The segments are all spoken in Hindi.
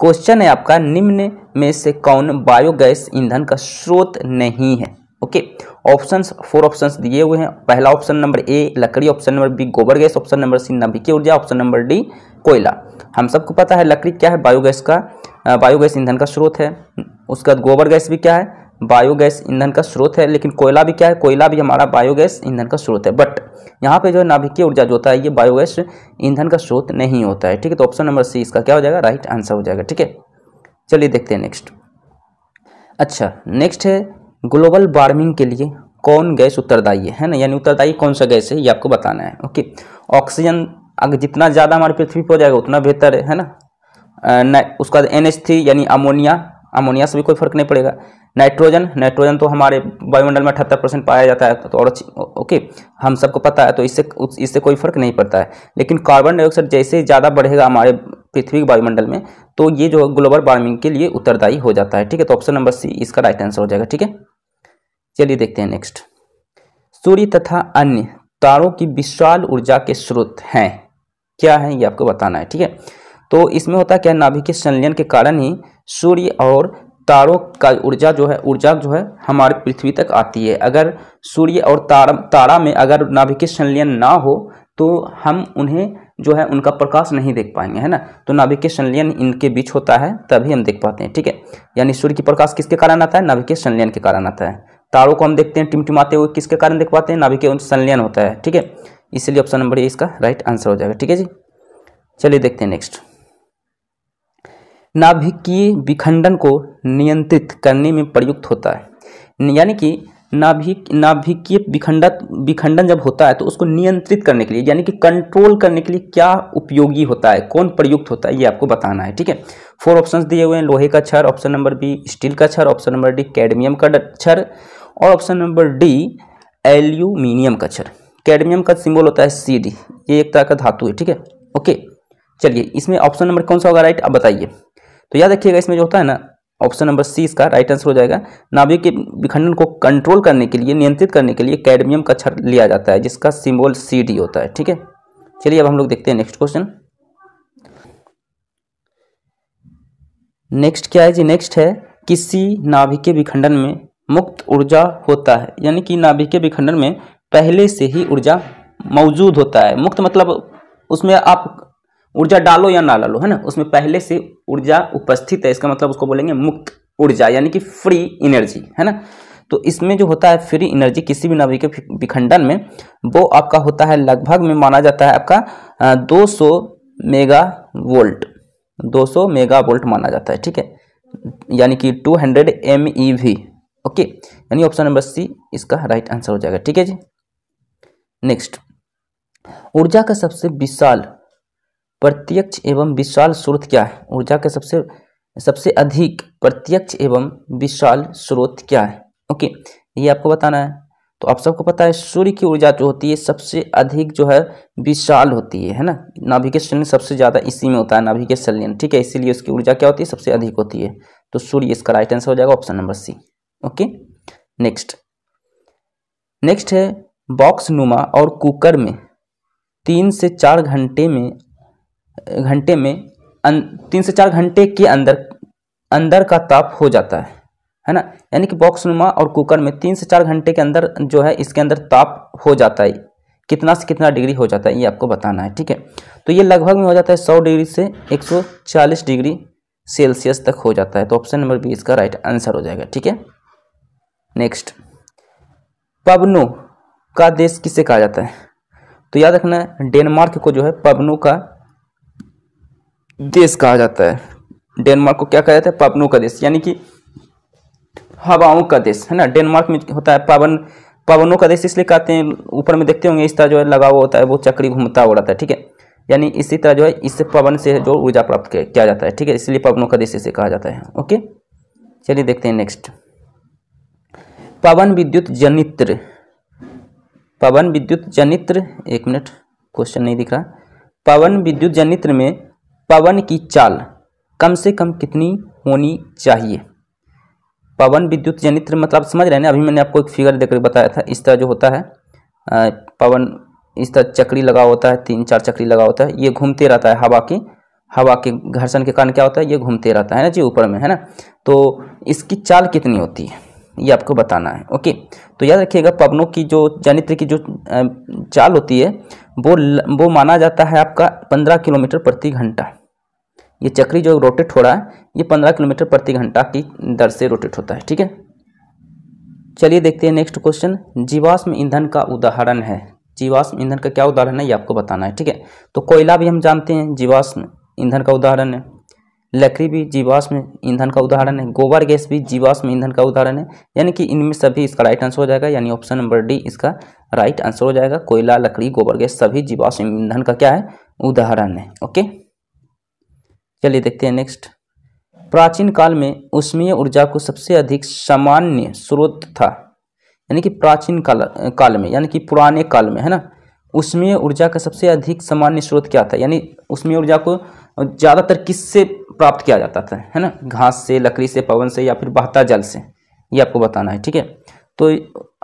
क्वेश्चन है आपका निम्न में से कौन बायोगैस ईंधन का स्रोत नहीं है ओके ऑप्शंस फोर ऑप्शंस दिए हुए हैं पहला ऑप्शन नंबर ए लकड़ी ऑप्शन नंबर बी गोबर गैस ऑप्शन नंबर सी की ऊर्जा ऑप्शन नंबर डी कोयला हम सबको पता है लकड़ी क्या है बायोगैस का बायोगैस ईंधन का स्रोत है उसके बाद गोबर गैस भी क्या है बायोगैस ईंधन का स्रोत है लेकिन कोयला भी क्या है कोयला भी हमारा बायोगैस ईंधन का स्रोत है बट यहाँ पे जो है नाभिकीय ऊर्जा जो होता है ये बायोगैस ईंधन का स्रोत नहीं होता है ठीक है तो ऑप्शन नंबर सी इसका क्या हो जाएगा राइट आंसर हो जाएगा ठीक है चलिए देखते हैं नेक्स्ट अच्छा नेक्स्ट है ग्लोबल वार्मिंग के लिए कौन गैस उत्तरदायी है ना यानी उत्तरदायी कौन सा गैस है ये आपको बताना है ओके ऑक्सीजन अगर जितना ज़्यादा हमारी पृथ्वी पर हो जाएगा उतना बेहतर है ना उसका एन एच थ्री यानी अमोनिया अमोनिया से भी कोई फर्क नहीं पड़ेगा नाइट्रोजन नाइट्रोजन तो हमारे वायुमंडल में अठहत्तर परसेंट पाया जाता है तो और अच्छी ओके हम सबको पता है तो इससे इससे कोई फर्क नहीं पड़ता है लेकिन कार्बन डाइऑक्साइड जैसे ज़्यादा बढ़ेगा हमारे पृथ्वी के वायुमंडल में तो ये जो ग्लोबल वार्मिंग के लिए उत्तरदायी हो जाता है ठीक है तो ऑप्शन नंबर सी इसका राइट आंसर हो जाएगा ठीक है चलिए देखते हैं नेक्स्ट सूर्य तथा अन्य तारों की विशाल ऊर्जा के स्रोत हैं क्या है ये आपको बताना है ठीक है तो इसमें होता क्या है नाभिकीय संलयन के कारण ही सूर्य और तारों का ऊर्जा जो है ऊर्जा जो है हमारे पृथ्वी तक आती है अगर सूर्य और तारा तारा में अगर नाभिकीय संलयन ना हो तो हम उन्हें जो है उनका प्रकाश नहीं देख पाएंगे है ना तो नाभिकीय संलयन इनके बीच होता है तभी हम देख पाते हैं ठीक है यानी सूर्य की प्रकाश किसके कारण आता है नाभिकीय संलयन के कारण आता है तारों को हम देखते हैं टिमटिमाते हुए किसके कारण देख पाते हैं नाभिकीय संलयन होता है ठीक है इसलिए ऑप्शन नंबर ए इसका राइट आंसर हो जाएगा ठीक है जी चलिए देखते हैं नेक्स्ट नाभिकीय विखंडन को नियंत्रित करने में प्रयुक्त होता है यानी कि नाभिक नाभिकीय विखंड विखंडन जब होता है तो उसको नियंत्रित करने के लिए यानी कि कंट्रोल करने के लिए क्या उपयोगी होता है कौन प्रयुक्त होता है ये आपको बताना है ठीक है फोर ऑप्शंस दिए हुए हैं लोहे का छर ऑप्शन नंबर बी स्टील का छर ऑप्शन नंबर डी कैडमियम का छर और ऑप्शन नंबर डी एल्यूमिनियम का छर कैडमियम का सिंबल होता है सी डी ये एक तरह का धातु है ठीक है ओके चलिए इसमें ऑप्शन नंबर कौन सा होगा राइट अब बताइए तो याद रखिएगा इसमें जो होता है ना ऑप्शन नंबर सी इसका राइट आंसर हो जाएगा नाभिक के विखंडन को कंट्रोल करने के लिए नियंत्रित करने के लिए कैडमियम का छर लिया जाता है जिसका सिंबल सी डी होता है ठीक है चलिए अब हम लोग देखते हैं नेक्स्ट क्वेश्चन नेक्स्ट क्या है जी नेक्स्ट है किसी नाभिकीय विखंडन में मुक्त ऊर्जा होता है यानी कि नाभिकीय विखंडन में पहले से ही ऊर्जा मौजूद होता है मुक्त मतलब उसमें आप ऊर्जा डालो या ना डालो है ना उसमें पहले से ऊर्जा उपस्थित है इसका मतलब उसको बोलेंगे मुक्त ऊर्जा यानी कि फ्री एनर्जी है ना तो इसमें जो होता है फ्री एनर्जी किसी भी नाभिक के विखंडन में वो आपका होता है लगभग में माना जाता है आपका 200 मेगा वोल्ट 200 मेगा वोल्ट माना जाता है ठीक है यानी कि 200 hundred M E V okay यानी ऑप्शन नंबर सी इसका राइट आंसर हो जाएगा ठीक है जी नेक्स्ट ऊर्जा का सबसे विशाल प्रत्यक्ष एवं विशाल स्रोत क्या है ऊर्जा के सबसे सबसे अधिक प्रत्यक्ष एवं विशाल स्रोत क्या है ओके ये आपको बताना है तो आप सबको पता है सूर्य की ऊर्जा जो होती है सबसे अधिक जो है विशाल होती है है ना नाभिकीय सबसे ज़्यादा इसी में होता है नाभिकीय ठीक है इसीलिए उसकी ऊर्जा क्या होती है सबसे अधिक होती है तो सूर्य इसका राइट आंसर हो जाएगा option number C okay next next है बॉक्स नुमा और कुकर में तीन से चार घंटे में घंटे में अन, अं, तीन से चार घंटे के अंदर अंदर का ताप हो जाता है है ना यानी कि बॉक्स नुमा और कुकर में तीन से चार घंटे के अंदर जो है इसके अंदर ताप हो जाता है कितना से कितना डिग्री हो जाता है ये आपको बताना है ठीक है तो ये लगभग में हो जाता है सौ डिग्री से एक सौ चालीस डिग्री सेल्सियस तक हो जाता है तो ऑप्शन नंबर बी इसका राइट आंसर हो जाएगा ठीक है नेक्स्ट पबनो का देश किसे कहा जाता है तो याद रखना है डेनमार्क को जो है पबनो का देश कहा जाता है डेनमार्क को क्या कहा जाता है पवनों का देश यानी कि हवाओं का देश है ना डेनमार्क में होता है पवन पवनों का देश इसलिए कहते हैं ऊपर में देखते होंगे इस तरह जो है लगा हुआ होता है वो चक्री घूमता उड़ाता है ठीक है यानी इसी तरह जो है इस पवन से जो ऊर्जा प्राप्त किया जाता है ठीक है इसलिए पवनों का देश इसे कहा जाता है ओके चलिए देखते हैं नेक्स्ट पवन विद्युत जनित्र पवन विद्युत जनित्र एक मिनट क्वेश्चन नहीं दिख रहा पवन विद्युत जनित्र में पवन की चाल कम से कम कितनी होनी चाहिए पवन विद्युत जनित्र मतलब आप समझ रहे हैं अभी मैंने आपको एक फिगर देकर बताया था इस तरह जो होता है पवन इस तरह चक्री लगा होता है तीन चार चक्री लगा होता है ये घूमते रहता है हवा की हवा के घर्षण के कारण क्या होता है ये घूमते रहता है ना जी ऊपर में है ना तो इसकी चाल कितनी होती है ये आपको बताना है ओके तो याद रखिएगा पवनों की जो जनित्र की जो चाल होती है वो वो माना जाता है आपका पंद्रह किलोमीटर प्रति घंटा ये चक्री जो रोटेट हो रहा है ये पंद्रह किलोमीटर प्रति घंटा की दर से रोटेट होता है ठीक है चलिए देखते हैं नेक्स्ट क्वेश्चन जीवाश्म ईंधन का उदाहरण है जीवाश्म ईंधन का क्या उदाहरण है ये आपको बताना है ठीक है तो कोयला भी हम जानते हैं जीवाश्म ईंधन का उदाहरण है लकड़ी भी जीवाश्म ईंधन का उदाहरण है गोबर गैस भी जीवाश्म ईंधन का उदाहरण है यानी कि इनमें सभी इसका राइट आंसर हो जाएगा यानी ऑप्शन नंबर डी इसका राइट आंसर हो जाएगा कोयला लकड़ी गोबर गैस सभी जीवाश्म ईंधन का क्या है उदाहरण है ओके चलिए देखते हैं नेक्स्ट प्राचीन काल में उष्मीय ऊर्जा को सबसे अधिक सामान्य स्रोत था यानी कि प्राचीन काल काल में यानी कि पुराने काल में है ना उष्मीय ऊर्जा का सबसे अधिक सामान्य स्रोत क्या था यानी उष्मीय ऊर्जा को ज़्यादातर किससे प्राप्त किया जाता था है ना घास से लकड़ी से पवन से या फिर बहता जल से ये आपको बताना है ठीक है तो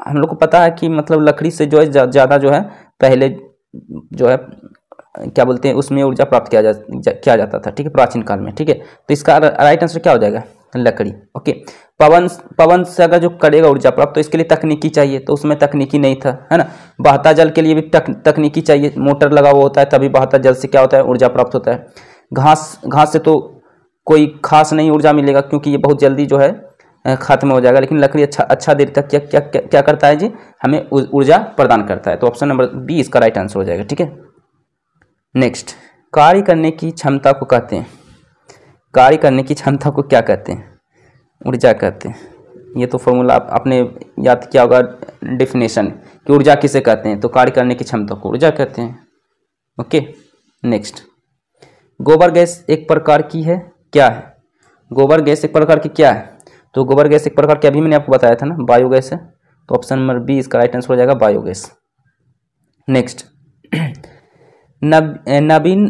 हम लोग को पता है कि मतलब लकड़ी से जो है ज़्यादा जो है पहले जो है क्या बोलते हैं उसमें ऊर्जा प्राप्त किया जा, जा किया जाता था ठीक है प्राचीन काल में ठीक है तो इसका राइट आंसर क्या हो जाएगा लकड़ी ओके पवन पवन से अगर जो करेगा ऊर्जा प्राप्त तो इसके लिए तकनीकी चाहिए तो उसमें तकनीकी नहीं था है ना बहता जल के लिए भी तक, तकनीकी चाहिए मोटर लगा हुआ होता है तभी बहता जल से क्या होता है ऊर्जा प्राप्त होता है घास घास से तो कोई खास नहीं ऊर्जा मिलेगा क्योंकि ये बहुत जल्दी जो है खत्म हो जाएगा लेकिन लकड़ी अच्छा अच्छा देर तक क्या क्या क्या, क्या करता है जी हमें ऊर्जा प्रदान करता है तो ऑप्शन नंबर बी इसका राइट आंसर हो जाएगा ठीक है नेक्स्ट कार्य करने की क्षमता को कहते हैं कार्य करने की क्षमता को क्या कहते हैं ऊर्जा कहते हैं ये तो फॉर्मूला आप, आपने याद किया होगा डिफिनेशन कि ऊर्जा किसे कहते हैं तो कार्य करने की क्षमता को ऊर्जा कहते हैं ओके नेक्स्ट गोबर गैस एक प्रकार की है क्या है गोबर गैस एक प्रकार की क्या है तो गोबर गैस एक प्रकार के अभी मैंने आपको बताया था ना बायोगैस है तो ऑप्शन नंबर बी इसका राइट आंसर हो जाएगा बायोगैस नेक्स्ट नवीन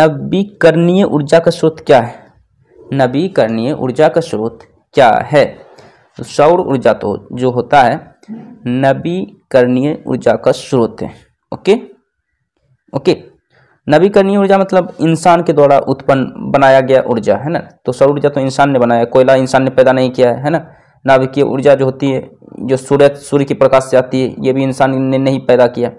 नवीकरणीय ऊर्जा का स्रोत क्या है नवीकरणीय ऊर्जा का स्रोत क्या है तो सौर ऊर्जा तो जो होता है नवीकरणीय ऊर्जा का स्रोत है ओके ओके नवीकरणीय ऊर्जा मतलब इंसान के द्वारा उत्पन्न बनाया गया ऊर्जा है ना तो सौर ऊर्जा तो इंसान ने बनाया कोयला इंसान ने पैदा नहीं किया है ना नाभिकीय ऊर्जा जो होती है जो सूर्य सूर्य के प्रकाश से आती है ये भी इंसान ने नहीं पैदा किया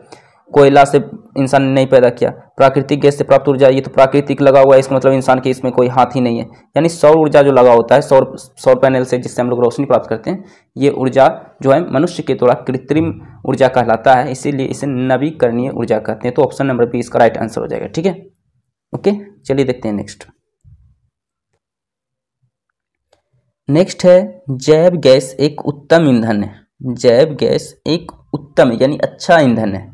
कोयला से इंसान ने नहीं पैदा किया प्राकृतिक गैस से प्राप्त ऊर्जा ये तो प्राकृतिक लगा हुआ है इसका मतलब इंसान के इसमें कोई हाथ ही नहीं है यानी सौर ऊर्जा जो लगा होता है सौर सौर पैनल से जिससे हम लोग रोशनी प्राप्त करते हैं ये ऊर्जा जो है मनुष्य के द्वारा कृत्रिम ऊर्जा कहलाता है इसीलिए इसे नवीकरणीय ऊर्जा कहते हैं तो ऑप्शन नंबर बी इसका राइट आंसर हो जाएगा ठीक है ओके चलिए देखते हैं नेक्स्ट नेक्स्ट है जैव गैस एक उत्तम ईंधन है जैव गैस एक उत्तम यानी अच्छा ईंधन है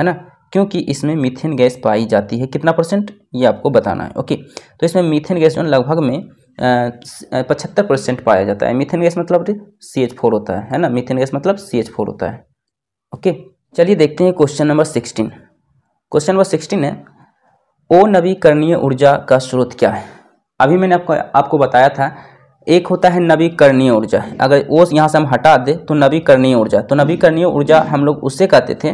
है ना क्योंकि इसमें मीथेन गैस पाई जाती है कितना परसेंट ये आपको बताना है ओके तो इसमें मीथेन गैस जो लगभग में पचहत्तर परसेंट पाया जाता है मीथेन गैस मतलब सी एच फोर होता है है ना मीथेन गैस मतलब सी एच फोर होता है ओके चलिए देखते हैं question number sixteen question number sixteen है ओ नवीकरणीय ऊर्जा का स्रोत क्या है अभी मैंने आपको आपको बताया था एक होता है नवीकरणीय ऊर्जा अगर ओ यहाँ से हम हटा दें तो नवीकरणीय ऊर्जा तो नवीकरणीय ऊर्जा हम लोग उससे कहते थे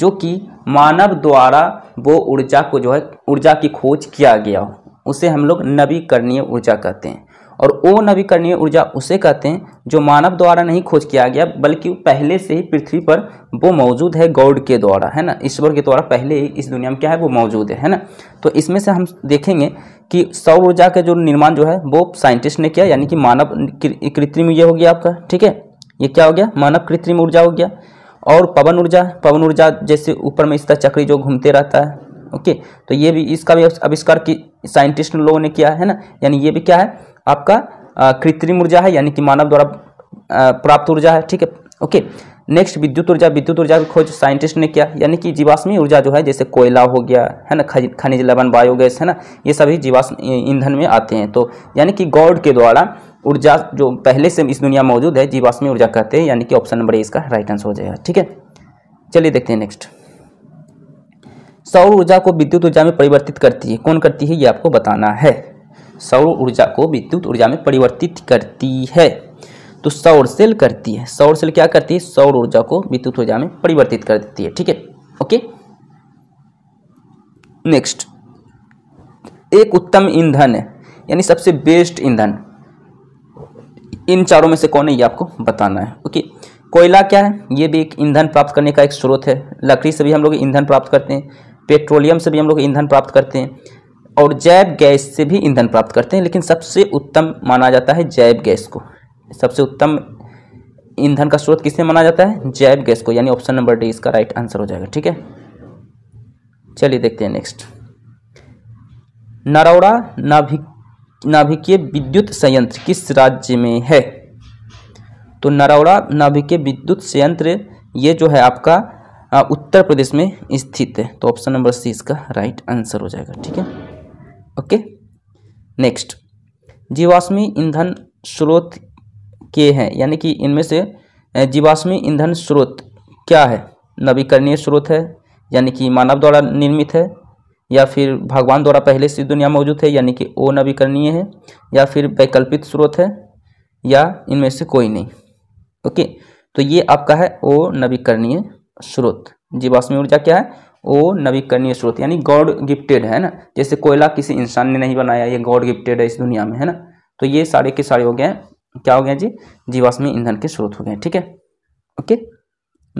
जो कि मानव द्वारा वो ऊर्जा को जो है ऊर्जा की खोज किया गया हो उसे हम लोग नवीकरणीय ऊर्जा कहते हैं और वो नवीकरणीय ऊर्जा उसे कहते हैं जो मानव द्वारा नहीं खोज किया गया बल्कि पहले से ही पृथ्वी पर वो मौजूद है गौड के द्वारा है ना ईश्वर के द्वारा पहले ही इस दुनिया में क्या है वो मौजूद है है ना तो इसमें से हम देखेंगे कि सौर ऊर्जा का जो निर्माण जो है वो साइंटिस्ट ने किया यानी कि मानव कृत्रिम ये हो गया आपका ठीक है ये क्या हो गया मानव कृत्रिम ऊर्जा हो गया और पवन ऊर्जा पवन ऊर्जा जैसे ऊपर में इस तरह चक्री जो घूमते रहता है ओके तो ये भी इसका भी आविष्कार की साइंटिस्ट लोगों ने किया है ना यानी ये भी क्या है आपका कृत्रिम ऊर्जा है यानी कि मानव द्वारा प्राप्त ऊर्जा है ठीक है ओके नेक्स्ट विद्युत ऊर्जा विद्युत ऊर्जा की खोज साइंटिस्ट ने किया यानी कि जीवाश्मी ऊर्जा जो है जैसे कोयला हो गया है ना खनिज लवण बायोगैस है ना ये सभी जीवाश्म ईंधन में आते हैं तो यानी कि गॉड के द्वारा ऊर्जा जो पहले से इस दुनिया में मौजूद है जीवाश्मी ऊर्जा कहते हैं यानी कि ऑप्शन नंबर ए इसका राइट आंसर हो जाएगा ठीक है चलिए देखते हैं नेक्स्ट सौर ऊर्जा को विद्युत ऊर्जा में परिवर्तित करती है कौन करती है ये आपको बताना है सौर ऊर्जा को विद्युत ऊर्जा में परिवर्तित करती है तो सौर सेल करती है सौर सेल क्या करती है सौर ऊर्जा को विद्युत ऊर्जा में परिवर्तित कर देती है ठीक है ओके नेक्स्ट एक उत्तम ईंधन है यानी सबसे बेस्ट ईंधन इन चारों में से कौन है ये आपको बताना है ओके कोयला क्या है ये भी एक ईंधन प्राप्त करने का एक स्रोत है लकड़ी से भी हम लोग ईंधन प्राप्त करते हैं पेट्रोलियम से भी हम लोग ईंधन प्राप्त करते हैं और जैव गैस से भी ईंधन प्राप्त करते हैं लेकिन सबसे उत्तम माना जाता है जैव गैस को सबसे उत्तम ईंधन का स्रोत किसने माना जाता है जैव गैस को यानी ऑप्शन नंबर डी इसका राइट आंसर हो जाएगा ठीक है चलिए देखते हैं नेक्स्ट नरौरा नाभिक नाभिकीय विद्युत संयंत्र किस राज्य में है तो नरौड़ा नाभिकीय विद्युत संयंत्र ये जो है आपका उत्तर प्रदेश में स्थित है तो ऑप्शन नंबर सी इसका राइट आंसर हो जाएगा ठीक है ओके नेक्स्ट जीवाश्मी ईंधन स्रोत के हैं यानी कि इनमें से जीवाश्मी ईंधन स्रोत क्या है नवीकरणीय स्रोत है यानी कि मानव द्वारा निर्मित है या फिर भगवान द्वारा पहले से दुनिया में मौजूद है यानी कि ओ नवीकरणीय है या फिर वैकल्पिक स्रोत है या इनमें से कोई नहीं ओके तो ये आपका है ओ नवीकरणीय स्रोत जीवाश्मी ऊर्जा क्या है ओ नवीकरणीय स्रोत यानी गॉड गिफ्टेड है ना जैसे कोयला किसी इंसान ने नहीं बनाया ये गॉड गिफ्टेड है इस दुनिया में है ना तो ये सारे के सारे हो गए हैं क्या हो गए जी जीवाश्मी ईंधन के स्रोत हो गए ठीक है ओके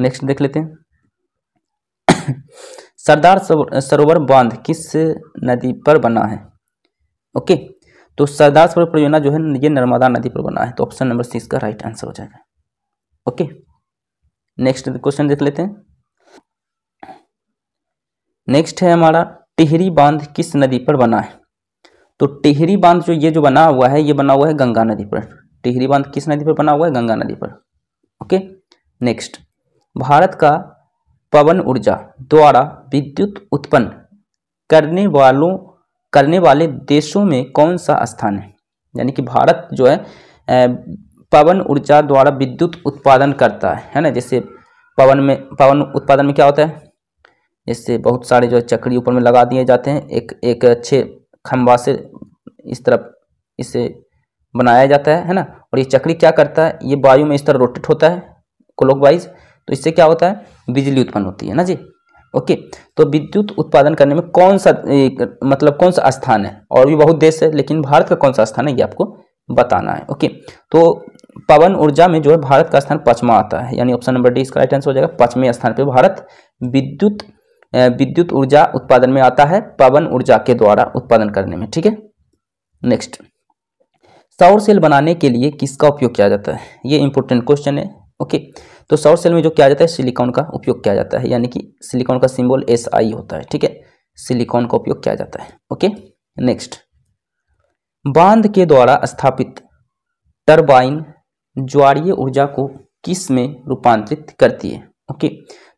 नेक्स्ट देख लेते हैं सरदार सरोवर बांध किस नदी पर बना है ओके तो सरदार सरोवर परियोजना जो है ये नर्मदा नदी पर बना है तो ऑप्शन नंबर सी इसका राइट आंसर हो जाएगा ओके नेक्स्ट क्वेश्चन देख लेते हैं नेक्स्ट है हमारा टिहरी बांध किस नदी पर बना है तो टिहरी बांध जो ये जो बना हुआ है ये बना हुआ है गंगा नदी पर टिहरी बांध किस नदी पर बना हुआ है गंगा नदी पर ओके नेक्स्ट भारत का पवन ऊर्जा द्वारा विद्युत उत्पन्न करने वालों करने वाले देशों में कौन सा स्थान है यानी कि भारत जो है पवन ऊर्जा द्वारा विद्युत उत्पादन करता है है ना जैसे पवन में पवन उत्पादन में क्या होता है जैसे बहुत सारे जो है चक्री ऊपर में लगा दिए जाते हैं एक एक अच्छे खम्बा से इस तरफ इसे बनाया जाता है है ना और ये चक्री क्या करता है ये वायु में इस तरह रोटेट होता है क्लोकवाइज़ तो इससे क्या होता है बिजली उत्पन्न होती है ना जी ओके तो विद्युत उत्पादन करने में कौन सा एक, मतलब कौन सा स्थान है और भी बहुत देश है लेकिन भारत का कौन सा स्थान है ये आपको बताना है ओके तो पवन ऊर्जा में जो है भारत का स्थान पचमा आता है यानी ऑप्शन नंबर डी इसका राइट आंसर हो जाएगा पचवें स्थान पर भारत विद्युत विद्युत ऊर्जा उत्पादन में आता है पवन ऊर्जा के द्वारा उत्पादन करने में ठीक है नेक्स्ट सौर सेल बनाने के लिए किसका उपयोग किया जाता है ये इंपॉर्टेंट क्वेश्चन है ओके तो सौर सेल में जो किया जाता है सिलिकॉन का उपयोग किया जाता है यानी कि सिलिकॉन का सिंबल एस आई होता है ठीक है सिलिकॉन का उपयोग किया जाता है ओके नेक्स्ट बांध के द्वारा स्थापित टर्बाइन ज्वारीय ऊर्जा को किस में रूपांतरित करती है ओके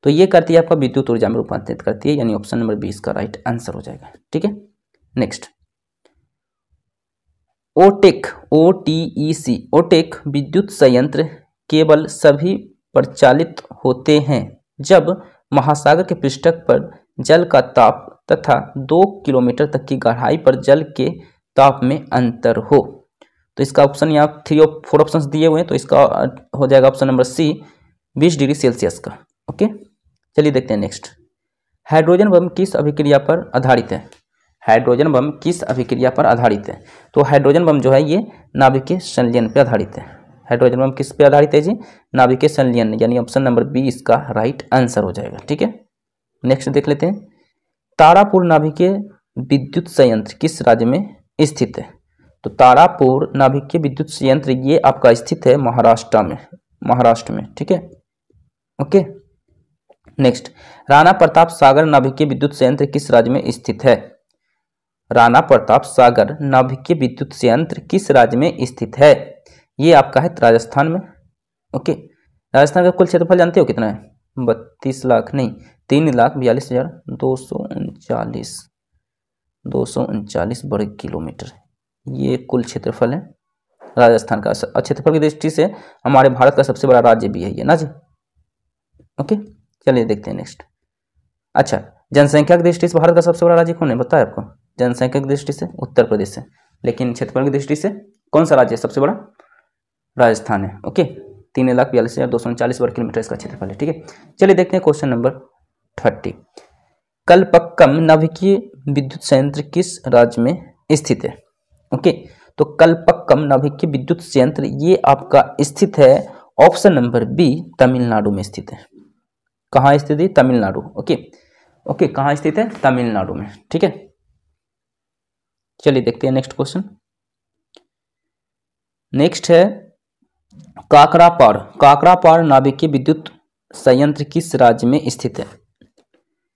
तो ये करती है आपका विद्युत ऊर्जा में रूपांतरित करती है यानी ऑप्शन नंबर बी इसका राइट आंसर हो जाएगा ठीक है next OTEC O T E C OTEC विद्युत संयंत्र केवल सभी प्रचालित होते हैं जब महासागर के पृष्ठक पर जल का ताप तथा दो किलोमीटर तक की गहराई पर जल के ताप में अंतर हो तो इसका ऑप्शन यहाँ थ्री और फोर ऑप्शन दिए हुए हैं तो इसका हो जाएगा ऑप्शन नंबर सी बीस डिग्री सेल्सियस का ओके चलिए देखते हैं नेक्स्ट हाइड्रोजन बम किस अभिक्रिया पर आधारित है हाइड्रोजन बम किस अभिक्रिया पर आधारित है तो हाइड्रोजन बम जो है ये नाभिकीय संलयन पर आधारित है हाइड्रोजन बम किस पे आधारित है जी नाभिकेशन संलयन यानी ऑप्शन नंबर बी इसका राइट आंसर हो जाएगा ठीक है नेक्स्ट देख लेते हैं तारापुर नाभिकीय विद्युत संयंत्र किस राज्य में स्थित है तो तारापुर नाभिकीय विद्युत संयंत्र ये आपका स्थित है महाराष्ट्र में महाराष्ट्र में ठीक है ओके नेक्स्ट राणा प्रताप सागर नाभिकीय विद्युत संयंत्र किस राज्य में स्थित है राणा प्रताप सागर नाभिकीय विद्युत संयंत्र किस राज्य में स्थित है ये आपका है राजस्थान में ओके राजस्थान का कुल क्षेत्रफल जानते हो कितना है बत्तीस लाख नहीं तीन लाख बयालीस हज़ार दो सौ उनचालीस दो सौ उनचालीस वर्ग किलोमीटर ये कुल क्षेत्रफल है राजस्थान का क्षेत्रफल की दृष्टि से हमारे भारत का सबसे बड़ा राज्य भी है ये ना जी ओके चलिए देखते हैं नेक्स्ट अच्छा जनसंख्या की दृष्टि से भारत का सबसे बड़ा राज्य कौन है बताया आपको जनसंख्या की दृष्टि से उत्तर प्रदेश है लेकिन क्षेत्रफल की दृष्टि से कौन सा राज्य है सबसे बड़ा राजस्थान है ओके तीन लाख बयालीस हज़ार दो सौ उनचालीस वर्ग किलोमीटर इसका क्षेत्रफल है ठीक है चलिए देखते हैं क्वेश्चन नंबर थर्टी कलपक्कम नाभिकीय विद्युत संयंत्र किस राज्य में स्थित है ओके तो कलपक्कम नाभिकीय विद्युत संयंत्र ये आपका स्थित है ऑप्शन नंबर बी तमिलनाडु में स्थित है कहाँ स्थित है तमिलनाडु ओके ओके कहाँ स्थित है तमिलनाडु में ठीक है चलिए देखते हैं नेक्स्ट क्वेश्चन नेक्स्ट है काकरापार काकरापार नाभिकीय विद्युत संयंत्र किस राज्य में स्थित है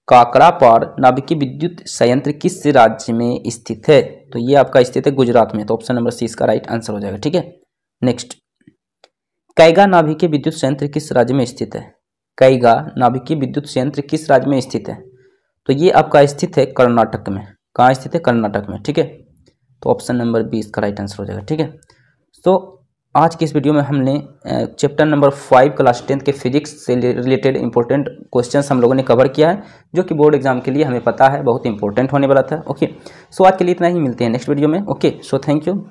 काकरापार नाभिकीय विद्युत संयंत्र किस राज्य में स्थित है तो ये आपका स्थित है गुजरात में तो ऑप्शन नंबर सी इसका राइट आंसर हो जाएगा ठीक है नेक्स्ट कैगा नाभिकीय विद्युत संयंत्र किस राज्य में स्थित है कैगा नाभिकीय विद्युत संयंत्र किस राज्य में स्थित है तो ये आपका स्थित है कर्नाटक में कहाँ स्थित है कर्नाटक में ठीक है तो ऑप्शन नंबर बी इसका राइट आंसर हो जाएगा ठीक है सो आज के इस वीडियो में हमने chapter number five class tenth के फिजिक्स से रिलेटेड इंपॉर्टेंट क्वेश्चन हम लोगों ने कवर किया है जो कि बोर्ड एग्जाम के लिए हमें पता है बहुत इंपॉर्टेंट होने वाला था ओके सो आज के लिए इतना ही मिलते हैं नेक्स्ट वीडियो में ओके सो थैंक यू